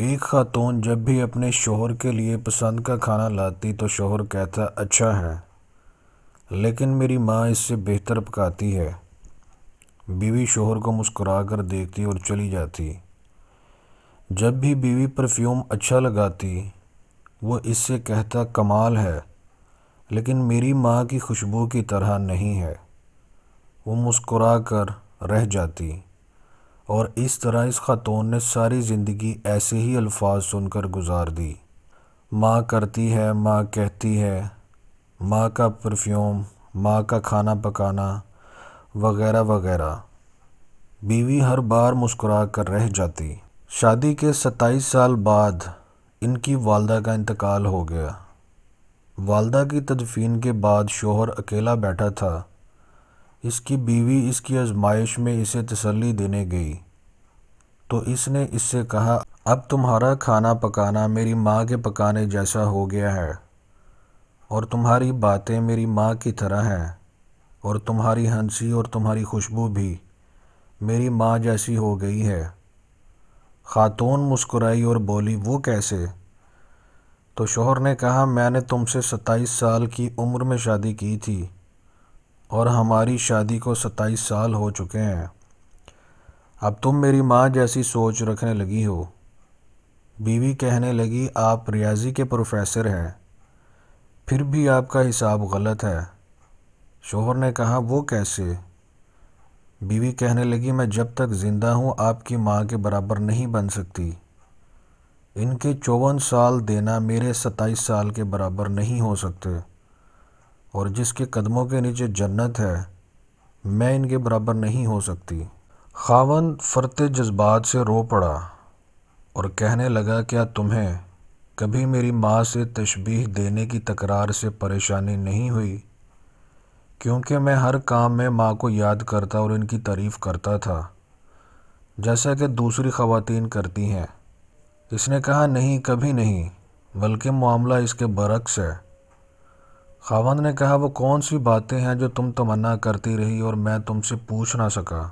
एक खातून जब भी अपने शोहर के लिए पसंद का खाना लाती तो शोहर कहता अच्छा है लेकिन मेरी माँ इससे बेहतर पकाती है बीवी शोहर को मुस्कुरा कर देखती और चली जाती जब भी बीवी परफ्यूम अच्छा लगाती वो इससे कहता कमाल है लेकिन मेरी माँ की खुशबू की तरह नहीं है वो मुस्कुरा कर रह जाती और इस तरह इस ख़ातून ने सारी ज़िंदगी ऐसे ही अल्फाज सुनकर गुजार दी माँ करती है माँ कहती है माँ का परफ्यूम माँ का खाना पकाना वगैरह वगैरह बीवी हर बार मुस्कुरा कर रह जाती शादी के सत्ताईस साल बाद इनकी वालदा का इंतकाल हो गया वालदा की तदफीन के बाद शोहर अकेला बैठा था इसकी बीवी इसकी आजमाइश में इसे तसल्ली देने गई तो इसने इससे कहा अब तुम्हारा खाना पकाना मेरी माँ के पकाने जैसा हो गया है और तुम्हारी बातें मेरी माँ की तरह हैं और तुम्हारी हंसी और तुम्हारी खुशबू भी मेरी माँ जैसी हो गई है खातून मुस्कुराई और बोली वो कैसे तो शोहर ने कहा मैंने तुमसे सत्ताईस साल की उम्र में शादी की थी और हमारी शादी को सत्ताईस साल हो चुके हैं अब तुम मेरी माँ जैसी सोच रखने लगी हो बीवी कहने लगी आप रियाजी के प्रोफेसर हैं फिर भी आपका हिसाब गलत है शोहर ने कहा वो कैसे बीवी कहने लगी मैं जब तक ज़िंदा हूँ आपकी माँ के बराबर नहीं बन सकती इनके चौवन साल देना मेरे सत्ताईस साल के बराबर नहीं हो सकते और जिसके कदमों के नीचे जन्नत है मैं इनके बराबर नहीं हो सकती खावन फरते जज्बात से रो पड़ा और कहने लगा क्या तुम्हें कभी मेरी माँ से तशबीह देने की तकरार से परेशानी नहीं हुई क्योंकि मैं हर काम में माँ को याद करता और इनकी तारीफ़ करता था जैसा कि दूसरी खवातीन करती हैं इसने कहा नहीं कभी नहीं बल्कि मामला इसके बरक्स है खावन ने कहा वो कौन सी बातें हैं जो तुम तमन्ना करती रही और मैं तुमसे पूछ ना सका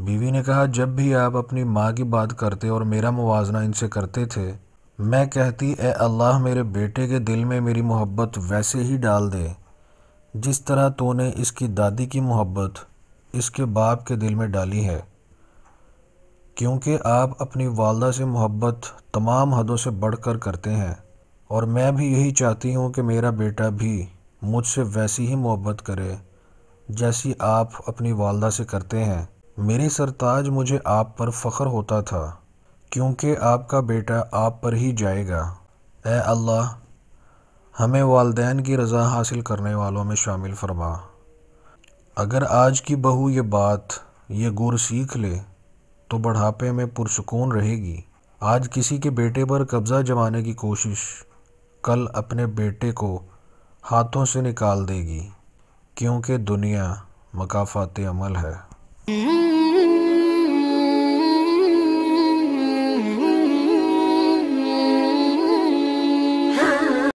बीवी ने कहा जब भी आप अपनी माँ की बात करते और मेरा मुवाजना इनसे करते थे मैं कहती ए अल्लाह मेरे बेटे के दिल में मेरी मोहब्बत वैसे ही डाल दे जिस तरह तूने इसकी दादी की मोहब्बत इसके बाप के दिल में डाली है क्योंकि आप अपनी वालदा से मोहब्बत तमाम हदों से बढ़कर करते हैं और मैं भी यही चाहती हूँ कि मेरा बेटा भी मुझसे वैसी ही मोहब्बत करे जैसी आप अपनी वालदा से करते हैं मेरे सरताज मुझे आप पर फ़ख्र होता था क्योंकि आपका बेटा आप पर ही जाएगा ए अल्लाह हमें वालदेन की रज़ा हासिल करने वालों में शामिल फरमा अगर आज की बहू ये बात ये गुर सीख ले तो बढ़ापे में पुरसकून रहेगी आज किसी के बेटे पर कब्ज़ा जमाने की कोशिश कल अपने बेटे को हाथों से निकाल देगी क्योंकि दुनिया मकाफात अमल है हम्म।